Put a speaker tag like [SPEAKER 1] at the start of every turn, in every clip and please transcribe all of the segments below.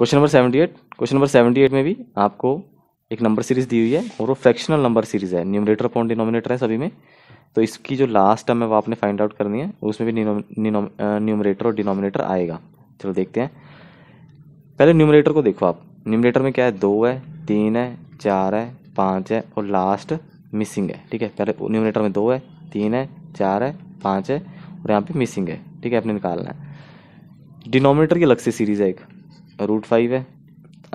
[SPEAKER 1] question number seventy eight question number seventy eight में भी आपको एक नंबर सीरीज दी हुई है और वो फ्रैक्शनल नंबर सीरीज है न्यूमरेटर अपॉन डिनोमिनेटर है सभी में तो इसकी जो लास्ट टर्म है वो आपने फाइंड आउट करनी है उसमें भी न्यूमरेटर और डिनोमिनेटर आएगा चलो देखते हैं पहले न्यूमरेटर को देखो आप न्यूमरेटर में क्या है दो है तीन है चार है पाँच है और लास्ट मिसिंग है ठीक है पहले न्यूमरेटर में दो है तीन है चार है पाँच है और यहाँ पे मिसिंग है ठीक है आपने निकालना है डिनोमिनेटर की अलग से सीरीज़ है एक रूट फाइव है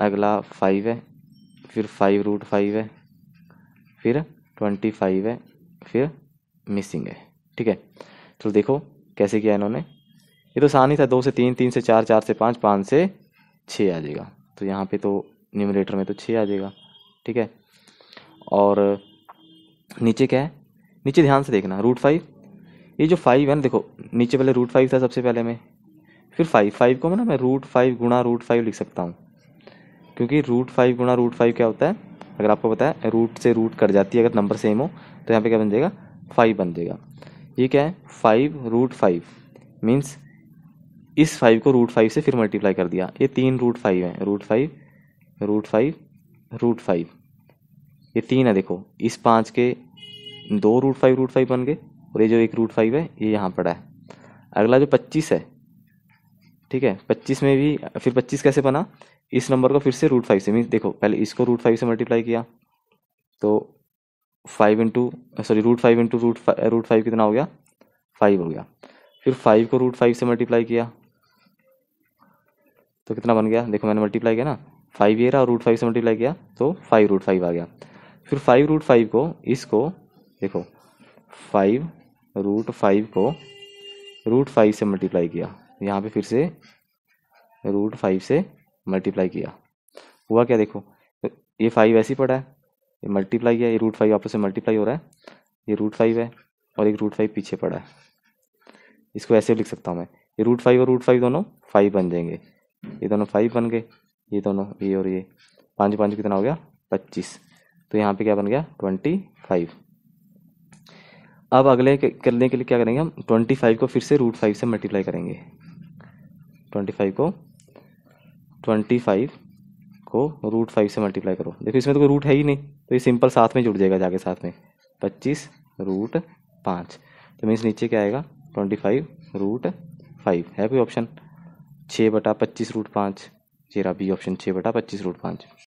[SPEAKER 1] अगला फाइव है फिर फाइव रूट फाइव है फिर ट्वेंटी फाइव है फिर मिसिंग है ठीक है चलो तो देखो कैसे किया इन्होंने ये तो आसान ही था दो से तीन तीन से चार चार से पाँच पाँच से छः आ जाएगा तो यहाँ पे तो न्यूमरेटर में तो छः आ जाएगा ठीक है और नीचे क्या है नीचे ध्यान से देखना रूट फाइव ये जो फाइव है ना देखो नीचे पहले रूट फाइव था सबसे पहले में फिर फाइव फाइव को मैं ना मैं रूट फाइव गुणा रूट फाइव लिख सकता हूँ क्योंकि रूट फाइव गुणा रूट फाइव क्या होता है अगर आपको पता है रूट से रूट कट जाती है अगर नंबर सेम हो तो यहाँ पे क्या बन जाएगा फाइव बन जाएगा ये क्या है फाइव रूट फाइव मीन्स इस फाइव को रूट फाइव से फिर मल्टीप्लाई कर दिया ये तीन रूट फाइव है root five root five root five ये तीन है देखो इस पाँच के दो रूट फाइव रूट फाइव बन गए और ये जो एक रूट फाइव है ये यहाँ पड़ा है अगला जो पच्चीस है ठीक है पच्चीस में भी फिर पच्चीस कैसे बना इस नंबर को फिर से रूट फाइव से मीन देखो पहले इसको रूट फाइव से मल्टीप्लाई किया तो five into sorry root five into root root five कितना हो गया फाइव हो गया फिर फाइव को रूट फाइव से मल्टीप्लाई किया तो कितना बन गया देखो मैंने मल्टीप्लाई किया ना फाइव ये रहा रूट फाइव से मल्टीप्लाई किया तो फाइव रूट फाइव आ गया फिर फाइव रूट फाइव को इसको देखो फाइव रूट फाइव को रूट फाइव से मल्टीप्लाई किया यहाँ पे फिर से रूट फाइव से मल्टीप्लाई किया हुआ क्या देखो ये फाइव ऐसे ही पड़ा है ये मल्टीप्लाई है ये रूट फाइव आपस में मल्टीप्लाई हो रहा है ये रूट फाइव है और एक रूट फाइव पीछे पड़ा है इसको ऐसे लिख सकता हूँ मैं ये रूट फाइव और रूट फाइव दोनों फाइव बन जाएंगे ये दोनों फाइव बन गए ये दोनों ये और ये पाँच पाँच कितना हो गया पच्चीस तो यहाँ पे क्या बन गया ट्वेंटी फाइव अब अगले करने के लिए क्या करेंगे हम ट्वेंटी फाइव को फिर से रूट फाइव से मल्टीप्लाई करेंगे ट्वेंटी फाइव को ट्वेंटी फाइव को रूट फाइव से मल्टीप्लाई करो देखो इसमें तो कोई रूट है ही नहीं तो ये सिंपल साथ में जुड़ जाएगा जाके साथ में पच्चीस रूट पाँच तो मीन्स नीचे क्या आएगा ट्वेंटी फाइव रूट फाइव है कोई ऑप्शन छः बटा पच्चीस रूट पाँच जेरा बी ऑप्शन छः बटा पच्चीस रूट पाँच